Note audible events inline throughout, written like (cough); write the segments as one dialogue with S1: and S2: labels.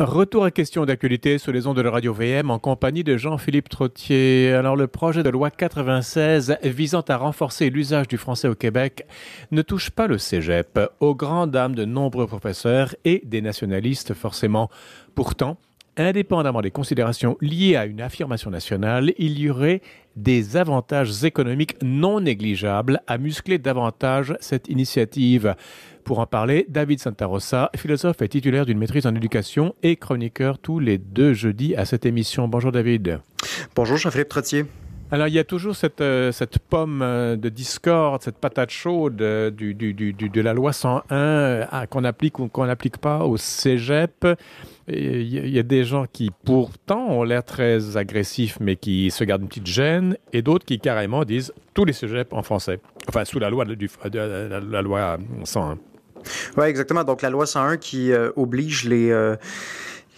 S1: Retour à question d'actualité sur les ondes de la radio VM en compagnie de Jean-Philippe Trottier. Alors le projet de loi 96 visant à renforcer l'usage du français au Québec ne touche pas le Cégep, aux grandes dames de nombreux professeurs et des nationalistes forcément. Pourtant, indépendamment des considérations liées à une affirmation nationale, il y aurait des avantages économiques non négligeables à muscler davantage cette initiative. Pour en parler, David Santarossa, philosophe et titulaire d'une maîtrise en éducation et chroniqueur tous les deux jeudis à cette émission. Bonjour David. Bonjour Jean-Philippe Alors, il y a toujours cette, euh, pomme euh, de discorde, cette patate chaude euh, du, de la loi 101 qu'on applique ou qu'on n'applique pas au cégep. Il y, a des gens qui, pourtant, ont l'air très agressifs, mais qui se gardent une petite gêne, et d'autres qui carrément disent tous les cégeps en français, enfin, sous la loi, de, la, la loi 101.
S2: Oui, exactement. Donc la loi 101 qui euh, oblige les... Euh,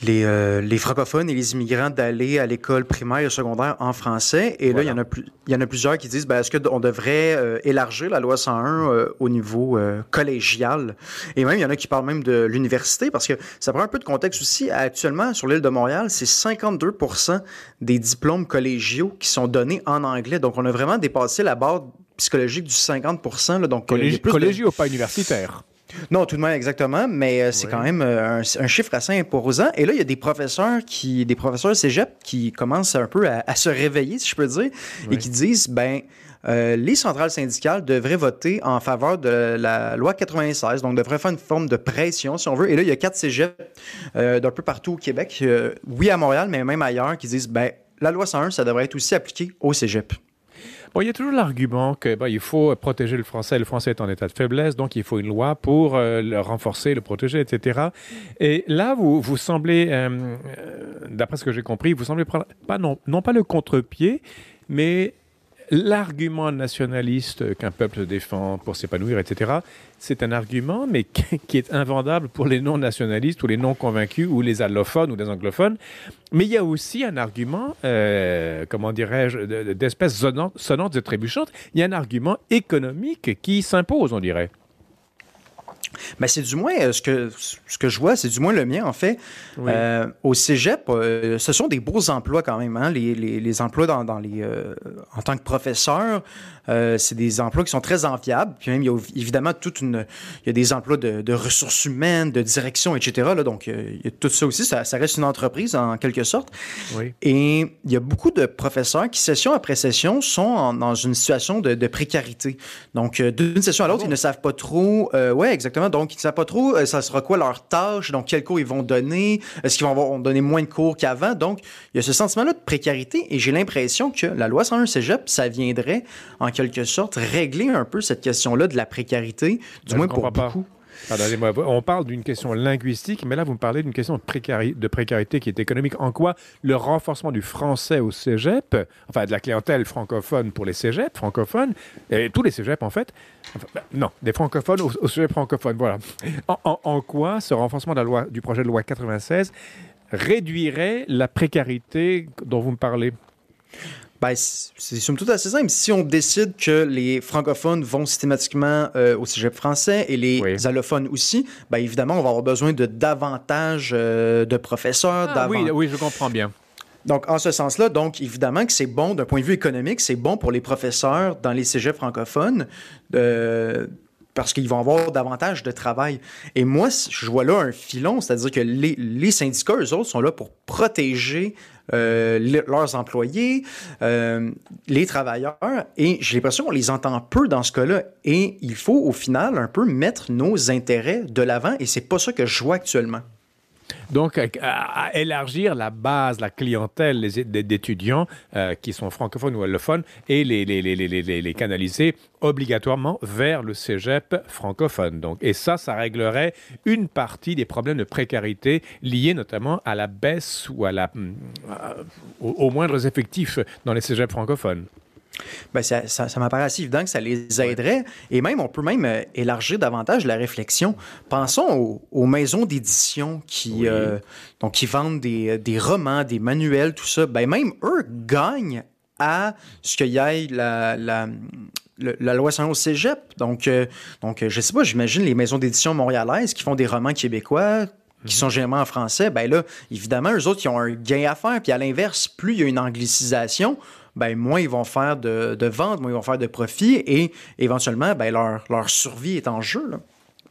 S2: euh, les, francophones et les immigrants d'aller à l'école primaire et secondaire en français. Et là, il y en a, il y en a plusieurs qui disent, ben, est-ce qu'on devrait élargir la loi 101 au niveau collégial? Et même, il y en a qui parlent même de l'université, parce que ça prend un peu de contexte aussi. Actuellement, sur l'île de Montréal, c'est 52 des diplômes collégiaux qui sont donnés en anglais. Donc, on a vraiment dépassé la barre psychologique du 50 donc, Collégiaux, pas universitaires. Non, tout de même, exactement, mais euh, c'est quand même euh, un, chiffre assez imposant. Et là, il y a des professeurs qui, des professeurs cégep qui commencent un peu à, se réveiller, si je peux dire, et qui disent, ben, euh, les centrales syndicales devraient voter en faveur de la loi 96, donc devraient faire une forme de pression, si on veut. Et là, il y a quatre cégeps d'un peu partout au Québec, oui à Montréal, mais même ailleurs, qui disent, ben, la loi 101, ça devrait être aussi appliqué au
S1: cégep il y a toujours l'argument qu'il il faut protéger le français. Le français est en état de faiblesse, donc il faut une loi pour euh, le renforcer, le protéger, etc. Et là, vous, vous semblez, euh, euh, d'après ce que j'ai compris, vous semblez prendre pas non, non pas le contre-pied, mais l'argument nationaliste qu'un peuple défend pour s'épanouir, etc., c'est un argument, mais (laughs) qui est invendable pour les non-nationalistes ou les non-convaincus ou les allophones ou les anglophones. Mais il y a aussi un argument, euh, comment dirais-je, d'espèces sonante, et trébuchante. Il y a un argument économique qui s'impose, on dirait. Mais c'est du moins euh, ce que, ce que je vois, c'est du moins le mien, en fait.
S2: Euh, au cégep, euh, ce sont des beaux emplois quand même. Hein. Les, les, emplois dans, dans les, en tant que professeur, c'est des emplois qui sont très enviables. Puis même, il y a évidemment toute une. Il y a des emplois de, ressources humaines, de direction, etc. Là, donc, il y a tout ça aussi. Ça, reste une entreprise, en quelque sorte. Et il y a beaucoup de professeurs qui, session après session, sont dans une situation de, précarité. Donc, d'une session à l'autre, ah ils ne savent pas trop. ouais, exactement donc ils ne savent pas trop euh, ça sera quoi leur tâche, donc quel cours ils vont donner, est-ce qu'ils vont donner moins de cours qu'avant. Donc, il y a ce sentiment-là de précarité et j'ai l'impression que la loi 101 Cégep, ça viendrait en quelque sorte régler un peu cette question-là de la précarité,
S1: du ben, moins pour beaucoup on parle d'une question linguistique, mais là, vous me parlez d'une question de, précarité qui est économique. En quoi le renforcement du français au cégep, enfin de la clientèle francophone pour les cégeps francophones, et tous les cégeps en fait, bah, non, des francophones au, sujet cégep francophone, voilà. En, quoi ce renforcement de la loi, du projet de loi 96 réduirait la précarité dont vous me parlez ben,
S2: c'est somme toute assez simple. Si on décide que les francophones vont systématiquement euh, au cégep français et les allophones aussi, ben, évidemment, on va avoir besoin de davantage euh, de professeurs. Ah oui, oui, je comprends bien. Donc, en ce sens-là, donc, évidemment que c'est bon d'un point de vue économique, c'est bon pour les professeurs dans les cégeps francophones. Euh, parce qu'ils vont avoir davantage de travail. Et moi, je vois là un filon, c'est-à-dire que les, les syndicats, eux autres, sont là pour protéger euh, leurs employés, euh, les travailleurs, et j'ai l'impression qu'on les entend peu dans ce cas-là. Et il faut au final un peu mettre nos intérêts de l'avant, et c'est pas ça que je vois actuellement.
S1: Donc, à, élargir la base, la clientèle d'étudiants euh, qui sont francophones ou allophones et les, canaliser obligatoirement vers le cégep francophone. et ça, ça réglerait une partie des problèmes de précarité liés notamment à la baisse ou mm, aux, moindres effectifs dans les cégeps francophones. Bien, ça, ça, m'apparaît assez évident que ça les aiderait. Et même, on peut même euh, élargir
S2: davantage la réflexion. Pensons aux, maisons d'édition qui, euh, donc, qui vendent des, euh, des, romans, des manuels, tout ça. Bien, même eux gagnent à ce qu'il y ait la, la la loi 101 au cégep. Donc, je donc je sais pas, j'imagine les maisons d'édition montréalaises qui font des romans québécois qui mhm. sont généralement en français, ben là, évidemment, eux autres, ils ont un gain à faire. Puis à l'inverse, plus il y a une anglicisation, ben, moins ils vont faire de, de ventes, moins ils vont faire de profits et éventuellement, ben, leur, leur survie est en jeu. Là.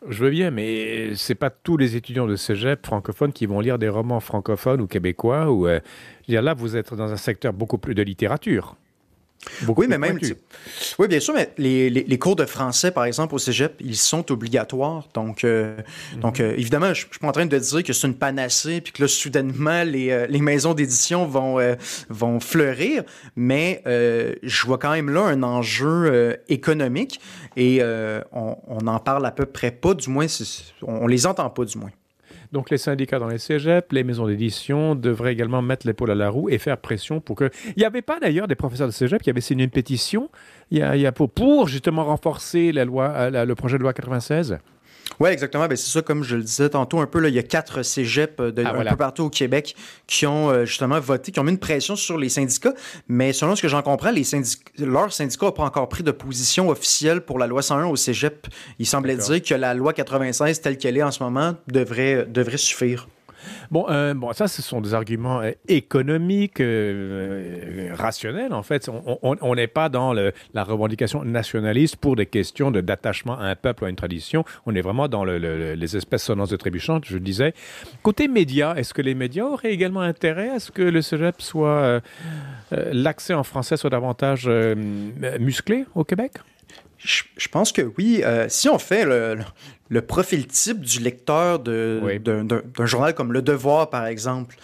S1: Je veux bien, mais c'est pas tous les étudiants de cégep francophones qui vont lire des romans francophones ou québécois. Ou, euh, là, vous êtes dans un secteur beaucoup plus de littérature oui, mais même. Oui, bien sûr, mais les, cours de français, par exemple, au cégep, ils
S2: sont obligatoires. Donc, euh, mhm. donc euh, évidemment, je ne suis pas en train de dire que c'est une panacée, puis que là, soudainement, les, euh, les maisons d'édition vont, vont fleurir, mais je vois quand même là un enjeu économique et on n'en parle à peu près pas, du moins, on, on les entend pas, du moins.
S1: Donc les syndicats dans les cégeps, les maisons d'édition devraient également mettre l'épaule à la roue et faire pression pour que. Il n'y avait pas d'ailleurs des professeurs de cégep qui avaient signé une pétition il y a, pour, justement renforcer la loi, euh, le projet de loi
S2: 96. Oui, exactement. Ben, c'est ça, comme je le disais tantôt, un peu, là, il y a quatre cégeps euh, de, ah, un peu partout au Québec qui ont euh, justement voté, qui ont mis une pression sur les syndicats. Mais selon ce que j'en comprends, les leur syndicat n'a pas encore pris de position officielle pour la loi 101 au cégep. Il semblait dire que la loi 96, telle qu'elle est en ce moment, devrait, euh, devrait suffire.
S1: Bon, euh, bon, ça, ce sont des arguments euh, économiques, euh, rationnels, en fait. On n'est pas dans la revendication nationaliste pour des questions d'attachement à un peuple ou à une tradition. On est vraiment dans les espèces sonnantes de trébuchantes, je disais. Côté médias, est-ce que les médias auraient également intérêt à ce que le cégep soit. l'accès en français soit davantage musclé au Québec? Je, pense que oui. si on fait
S2: le, le profil type du lecteur d'un journal comme Le Devoir, par exemple,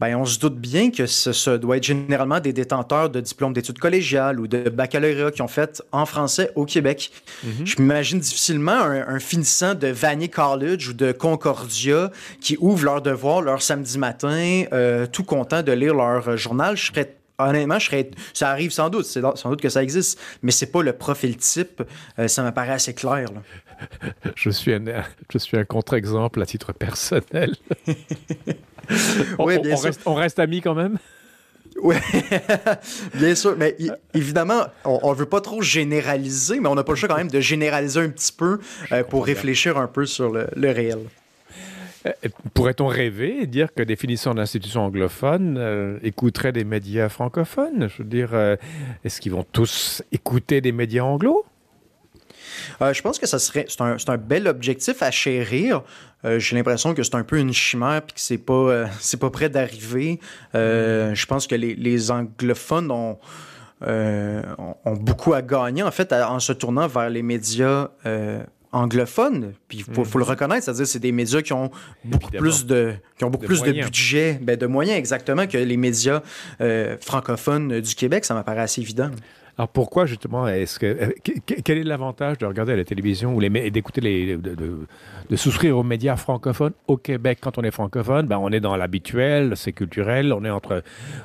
S2: ben, on se doute bien que ce, doit être généralement des détenteurs de diplômes d'études collégiales ou de baccalauréat qui ont fait en français au Québec. Mhm. Je m'imagine difficilement un, finissant de Vanier College ou de Concordia qui ouvre leur devoir leur samedi matin, euh, tout content de lire leur euh, journal. honnêtement, ça arrive sans doute, c'est sans doute que ça existe, mais c'est pas le profil type, euh, ça me paraît assez clair. Là.
S1: (laughs) je suis un, je suis un contre-exemple à titre personnel. (laughs) on, bien on, Reste, on reste amis quand même oui, (laughs) bien sûr. Mais
S2: évidemment, on ne veut pas trop généraliser, mais on n'a pas le choix quand même de généraliser un petit peu euh, pour réfléchir un peu sur le, réel.
S1: Euh, pourrait-on rêver et dire que des finissants d'institutions anglophones euh, écouteraient des médias francophones Je veux dire, est-ce qu'ils vont tous écouter des médias anglo
S2: euh, je pense que ça serait c'est un, un, bel objectif à chérir. Euh, j'ai l'impression que c'est un peu une chimère puis que c'est pas euh, (laughs) c'est pas près d'arriver. Mm. je pense que les, anglophones ont, ont beaucoup à gagner en fait en se tournant vers les médias anglophones. puis il mm. faut, le reconnaître, c'est-à-dire c'est des médias qui ont
S1: beaucoup plus
S2: de qui ont beaucoup plus de budget, ben de moyens exactement que les médias francophones du Québec, ça m'apparaît assez évident.
S1: Alors pourquoi justement est-ce euh, que quel est l'avantage de regarder la télévision ou d'écouter les de, souscrire aux médias francophones au Québec quand on est francophone ben on est dans l'habituel c'est culturel on est entre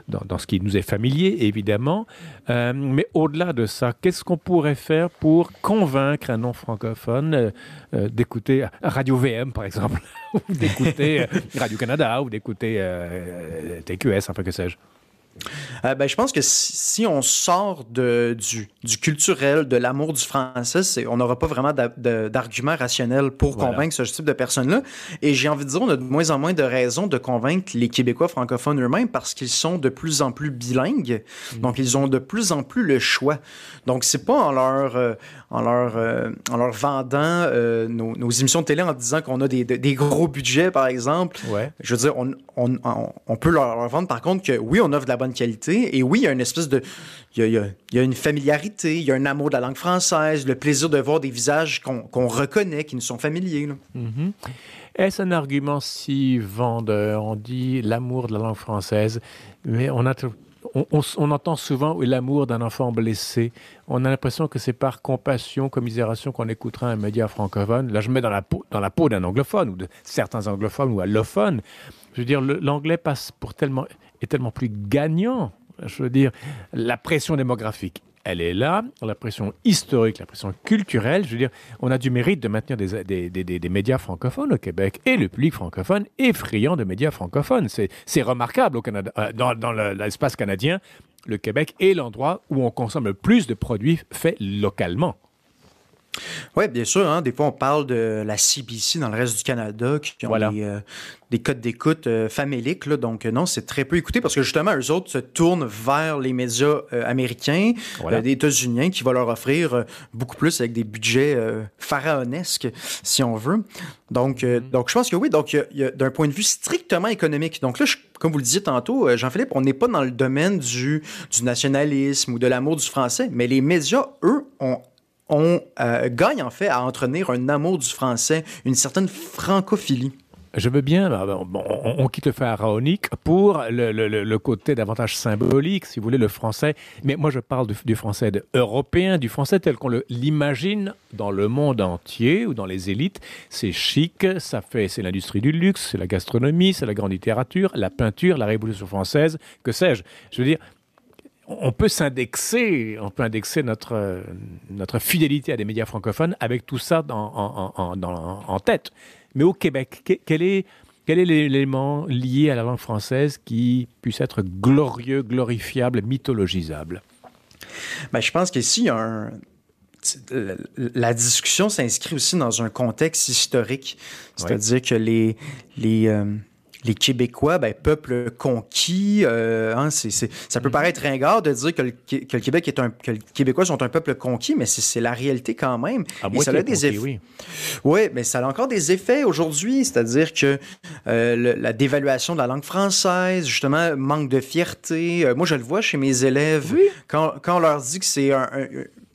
S1: dans, ce qui nous est familier évidemment euh, mais au-delà de ça qu'est-ce qu'on pourrait faire pour convaincre un non francophone euh, d'écouter Radio VM par exemple (laughs) ou d'écouter Radio Canada ou d'écouter TQS enfin que sais-je
S2: euh, ben, je pense que si, on sort de, du, culturel, de l'amour du français, on n'aura pas vraiment d'argument rationnel pour convaincre ce type de personnes-là. Et j'ai envie de dire, on a de moins en moins de raisons de convaincre les Québécois francophones eux-mêmes parce qu'ils sont de plus en plus bilingues. Mm. Donc, ils ont de plus en plus le choix. Donc, c'est pas en leur, euh, en leur, euh, en leur vendant nos, émissions de télé en disant qu'on a des, gros budgets, par exemple. Je veux dire, on, peut leur, leur vendre, par contre, que oui, on offre de la bonne qualité. Et oui, il y a une espèce de. Il y a, une familiarité, il y a un amour de la langue française, le plaisir de voir des visages qu'on reconnaît, qui nous sont familiers.
S1: Mm-hmm. Est-ce un argument si vendeur? On dit l'amour de la langue française, mais on on, entend souvent l'amour d'un enfant blessé. On a l'impression que c'est par compassion, commisération qu'on écoutera un média francophone. Là, je mets dans la peau, dans la peau d'un anglophone ou de certains anglophones ou allophones. Je veux dire, l'anglais passe pour tellement, est tellement plus gagnant. Je veux dire, la pression démographique, elle est là. La pression historique, la pression culturelle, je veux dire, on a du mérite de maintenir des, médias francophones au Québec et le public francophone est friand de médias francophones. C'est remarquable au Canada, euh, dans, dans l'espace canadien. Le Québec est l'endroit où on consomme le plus de produits faits localement. Oui, bien sûr. Hein. des fois, on parle
S2: de la CBC dans le reste du Canada qui ont euh, des, codes d'écoute euh, faméliques. Là, donc, euh, non, c'est très peu écouté parce que justement, eux autres se tournent vers les médias américains, les des États-Unis, qui vont leur offrir beaucoup plus avec des budgets pharaonesques, si on veut. Donc, mm-hmm. donc je pense que oui. Donc, d'un point de vue strictement économique, donc là, comme vous le disiez tantôt, Jean-Philippe, on n'est pas dans le domaine du, du nationalisme ou de l'amour du français, mais les médias, eux, ont on euh, gagne en fait à entraîner un amour
S1: du français, une certaine francophilie. Je veux bien, on, quitte le pharaonique pour le, côté davantage symbolique, si vous voulez, le français. Mais moi, je parle du, français de, européen, du français tel qu'on l'imagine dans le monde entier ou dans les élites. C'est chic, ça fait, c'est l'industrie du luxe, c'est la gastronomie, c'est la grande littérature, la peinture, la Révolution française, que sais-je. Je veux dire, on peut s'indexer, on peut indexer notre, fidélité à des médias francophones avec tout ça en, tête. Mais au Québec, quel est, l'élément lié à la langue française qui puisse être glorieux, glorifiable, mythologisable ben, Je pense qu'ici, la discussion s'inscrit aussi dans un
S2: contexte historique, c'est-à-dire que les, euh, les Québécois, ben, peuple conquis, euh, hein, ça peut mm-hmm. paraître ringard de dire que le, Québec est un, que les Québécois sont un peuple conquis, mais c'est, la réalité quand même. À Et ça a des effets. Oui. oui. mais ça a encore des effets aujourd'hui, c'est-à-dire que euh, la dévaluation de la langue française, justement, manque de fierté. Euh, moi, je le vois chez mes élèves, quand, quand, on leur dit que c'est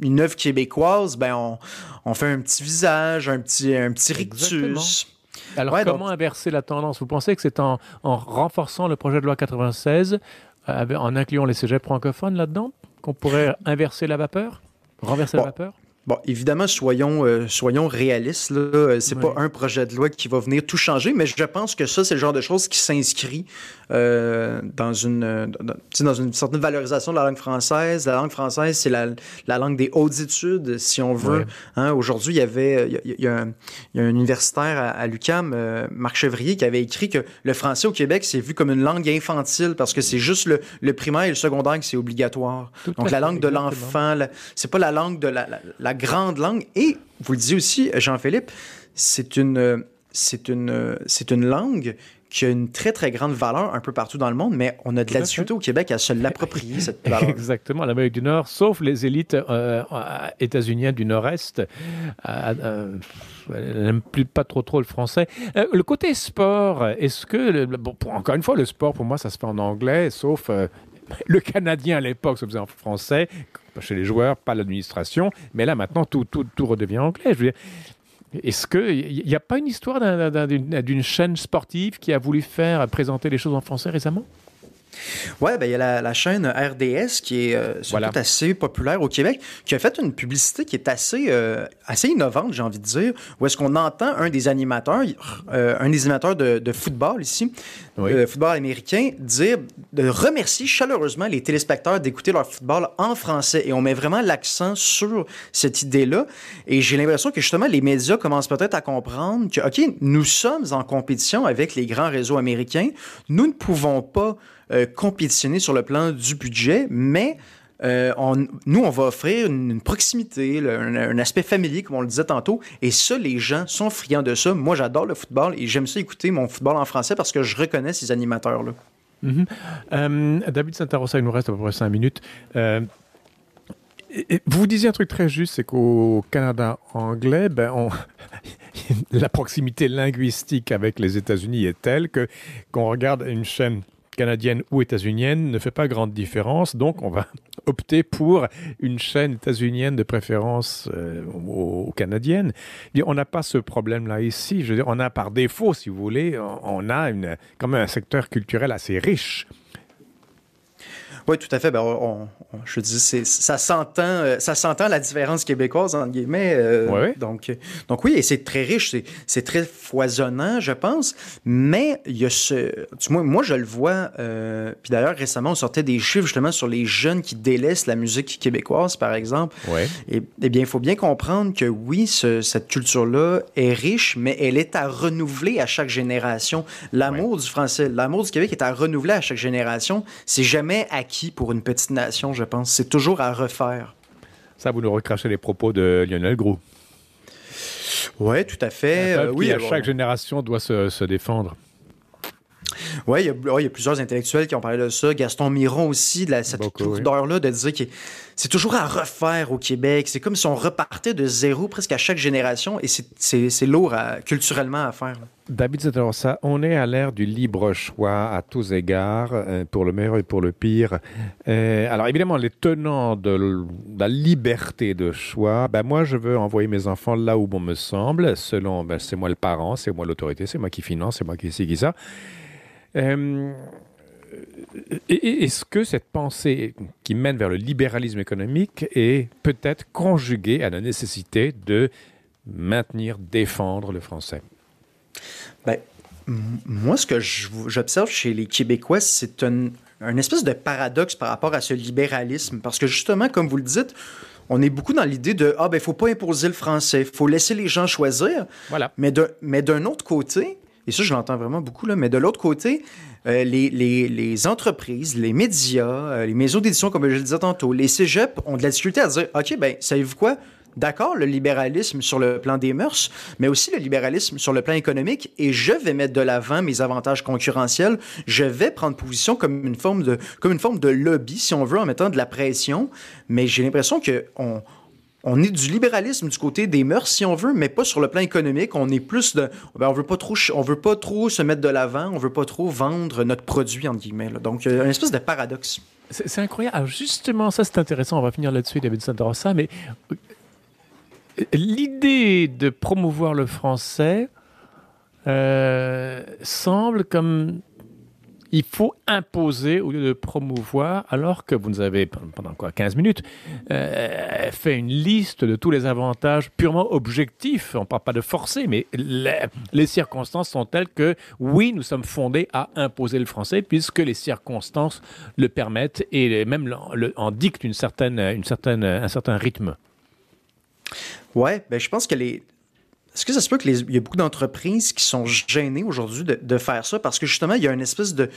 S2: une œuvre québécoise, ben on, on, fait un petit visage, un petit, un petit rictus. Exactement. Alors comment
S1: inverser la tendance Vous pensez que c'est en, renforçant le projet de loi 96, euh, en incluant les cégeps francophones là-dedans, qu'on pourrait inverser la vapeur Renverser la vapeur
S2: Bon, évidemment, soyons, euh, soyons réalistes. Euh, Ce n'est pas un projet de loi qui va venir tout changer, mais je pense que ça, c'est le genre de choses qui s'inscrit euh, dans, une, dans, une certaine valorisation de la langue française. La langue française, c'est la, la, langue des hautes études, si on veut. Hein. Aujourd'hui, il y avait il y, a, un, universitaire à, l'UCAM, Marc Chevrier, qui avait écrit que le français au Québec, c'est vu comme une langue infantile parce que c'est juste le, primaire et le secondaire que c'est obligatoire. Donc, la langue de l'enfant, c'est pas la langue de la grande langue. Et vous le disiez aussi, Jean-Philippe, c'est une, c'est une, c'est une langue qui a une très, très grande valeur un peu partout dans le monde, mais on a de la difficulté au Québec à se l'approprier, cette (laughs) valeur.
S1: Exactement, l'Amérique du Nord, sauf les élites euh, euh, états-uniennes du Nord-Est, euh, euh n'aiment plus pas trop trop le français. le côté sport, est-ce que, encore une fois, le sport, pour moi, ça se fait en anglais, sauf le Canadien à l'époque se faisait en français, chez les joueurs, pas l'administration. Mais là, maintenant, tout, tout, redevient anglais. est-ce qu'il n'y a pas une histoire d'une chaîne sportive qui a voulu faire présenter les choses en français récemment
S2: oui, ben, il y a la, chaîne RDS qui est euh, assez populaire au Québec, qui a fait une publicité qui est assez, euh, assez innovante, j'ai envie de dire, où est-ce qu'on entend un des animateurs, euh, un des animateurs de, football ici, de football américain, dire de remercier chaleureusement les téléspectateurs d'écouter leur football en français. Et on met vraiment l'accent sur cette idée-là. Et j'ai l'impression que justement, les médias commencent peut-être à comprendre que, OK, nous sommes en compétition avec les grands réseaux américains. Nous ne pouvons pas euh, sur le plan du budget, mais euh, on, nous, on va offrir une, proximité, un, aspect familier, comme on le disait tantôt. Et ça, les gens sont friands de ça. Moi, j'adore le football et j'aime ça écouter mon football en français parce que je reconnais ces animateurs-là.
S1: Mhm. Euh, David Santarossa, il nous reste à peu près cinq minutes. vous disiez un truc très juste, c'est qu'au Canada anglais, ben, (laughs) la proximité linguistique avec les États-Unis est telle que qu'on regarde une chaîne canadienne ou états-unienne ne fait pas grande différence. Donc, on va (laughs) opter pour une chaîne états-unienne de préférence euh, aux, canadiennes. On n'a pas ce problème-là ici. on a par défaut, si vous voulez, on, a une, quand même un secteur culturel assez riche
S2: oui, tout à fait. Ben, je dis, ça s'entend, euh, ça s'entend la différence québécoise entre guillemets. Euh, donc, euh, donc oui, et c'est très riche, c'est, très foisonnant, je pense. Mais il y a ce, moi je le vois. puis d'ailleurs récemment, on sortait des chiffres justement sur les jeunes qui délaissent la musique québécoise, par exemple. Ouais. Et, eh bien, il faut bien comprendre que oui, cette culture-là est riche, mais elle est à renouveler à chaque génération. L'amour du français, l'amour du Québec est à renouveler à chaque génération. C'est jamais acquis pour une petite nation, je pense. C'est toujours à refaire.
S1: Ça, vous nous recrachez les propos de Lionel Groux. Oui, tout à fait. Euh, oui, à chaque génération doit se, se défendre. Oui, il
S2: y, a plusieurs intellectuels qui ont parlé de ça. Gaston Miron aussi, de cette là de dire que c'est toujours à refaire au Québec. C'est comme si on repartait de zéro presque à chaque génération et c'est lourd culturellement à faire.
S1: David ça on est à l'ère du libre choix à tous égards, euh, pour le meilleur et pour le pire. Euh, alors évidemment, les tenants de la liberté de choix, ben moi je veux envoyer mes enfants là où bon me semble, selon ben, c'est moi le parent, c'est moi l'autorité, c'est moi qui finance, c'est moi qui décide ça est-ce que cette pensée qui mène vers le libéralisme économique est peut-être conjuguée à la nécessité de maintenir, défendre le français ben, Moi, ce que j'observe chez les
S2: Québécois, c'est un, espèce de paradoxe par rapport à ce libéralisme. Parce que justement, comme vous le dites, on est beaucoup dans l'idée de ah ben faut pas imposer le français, Il faut laisser les gens choisir. Voilà. Mais mais d'un autre côté, et ça, je l'entends vraiment beaucoup. Là. Mais de l'autre côté, euh, les, entreprises, les médias, euh, les maisons d'édition, comme je le disais tantôt, les cégeps ont de la difficulté à dire OK, ben savez-vous quoi D'accord, le libéralisme sur le plan des mœurs, mais aussi le libéralisme sur le plan économique, et je vais mettre de l'avant mes avantages concurrentiels, je vais prendre position comme une forme de, comme une forme de lobby, si on veut, en mettant de la pression, mais j'ai l'impression qu'on on est du libéralisme du côté des mœurs, si on veut, mais pas sur le plan économique. On est plus de, ben, on veut pas trop, on veut pas trop se mettre de l'avant, on veut pas trop vendre notre produit
S1: entre guillemets. Donc, une espèce de paradoxe. C'est incroyable. Ah, justement, ça c'est intéressant. On va finir là-dessus, David ça. Mais euh, l'idée de promouvoir le français euh, semble comme il faut imposer au lieu de promouvoir, alors que vous nous avez, pendant quoi, 15 minutes, euh, fait une liste de tous les avantages purement objectifs. On ne parle pas de forcer, mais les, circonstances sont telles que, oui, nous sommes fondés à imposer le français, puisque les circonstances le permettent et même en dictent une certaine, une certaine, un certain rythme.
S2: Ouais, ben je pense que les, est-ce que ça se peut qu'il y a beaucoup d'entreprises qui sont gênées aujourd'hui de, faire ça parce que justement, il y a une espèce de.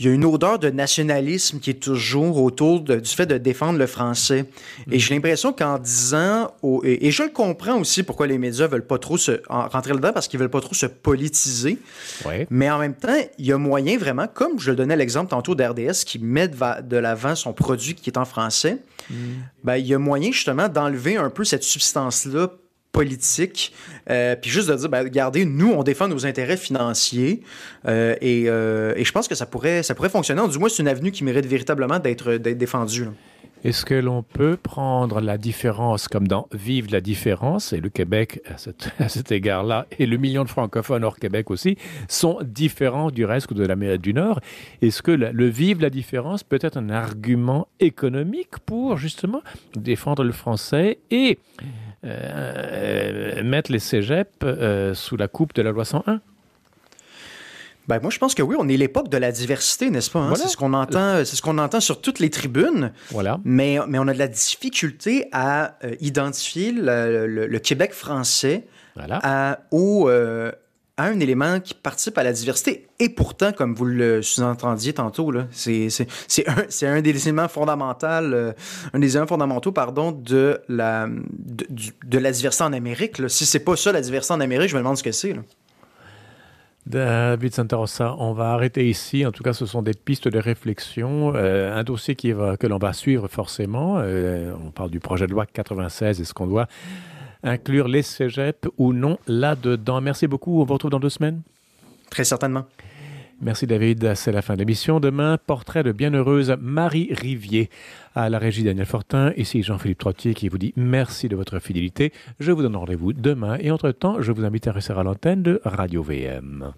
S2: Il y a une odeur de nationalisme qui est toujours autour du fait de défendre le français. Et mm. j'ai l'impression qu'en disant, et, je le comprends aussi pourquoi les médias veulent pas trop se rentrer là-dedans parce qu'ils veulent pas trop se politiser. Mais en même temps, il y a moyen vraiment, comme je le donnais l'exemple tantôt d'RDS qui met de, l'avant son produit qui est en français, mm. ben, il y a moyen justement d'enlever un peu cette substance-là politique, euh, puis juste de dire, ben, regardez, nous, on défend nos intérêts financiers, euh, euh, et, je pense que ça pourrait, ça pourrait fonctionner. Du moins, c'est une avenue qui mérite véritablement d'être défendue.
S1: Est-ce que l'on peut prendre la différence comme dans Vive la différence, et le Québec (laughs) à cet, égard-là, et le million de francophones hors Québec aussi, sont différents du reste de l'Amérique du Nord Est-ce que le, le Vive la différence peut être un argument économique pour justement défendre le français et euh, euh, mettre les cégeps euh, sous la coupe de la loi 101? Ben moi, je pense que oui, on est l'époque de la
S2: diversité, n'est-ce pas? Hein? C'est ce qu'on entend, c'est ce qu'on entend sur toutes les tribunes. Voilà. Mais, mais on a de la difficulté à identifier le, Québec français voilà un élément qui participe à la diversité. Et pourtant, comme vous le sous-entendiez tantôt, c'est un, des éléments fondamentaux, euh, un des éléments fondamentaux pardon, de, la, de, la diversité en Amérique. Là. Si c'est pas ça la diversité en Amérique, je me demande ce que c'est.
S1: David Santarossa, on va arrêter ici. En tout cas, ce sont des pistes de réflexion. Euh, un dossier qui que l'on va suivre forcément. Euh, on parle du projet de loi 96. et ce qu'on doit inclure les cégeps ou non là-dedans. Merci beaucoup. On vous retrouve dans deux semaines. Très certainement. Merci David, c'est la fin de l'émission. Demain, portrait de bienheureuse Marie Rivier à la régie Daniel Fortin. Ici Jean-Philippe Trottier qui vous dit merci de votre fidélité. Je vous donne rendez-vous demain et entre-temps, je vous invite à rester à l'antenne de Radio VM.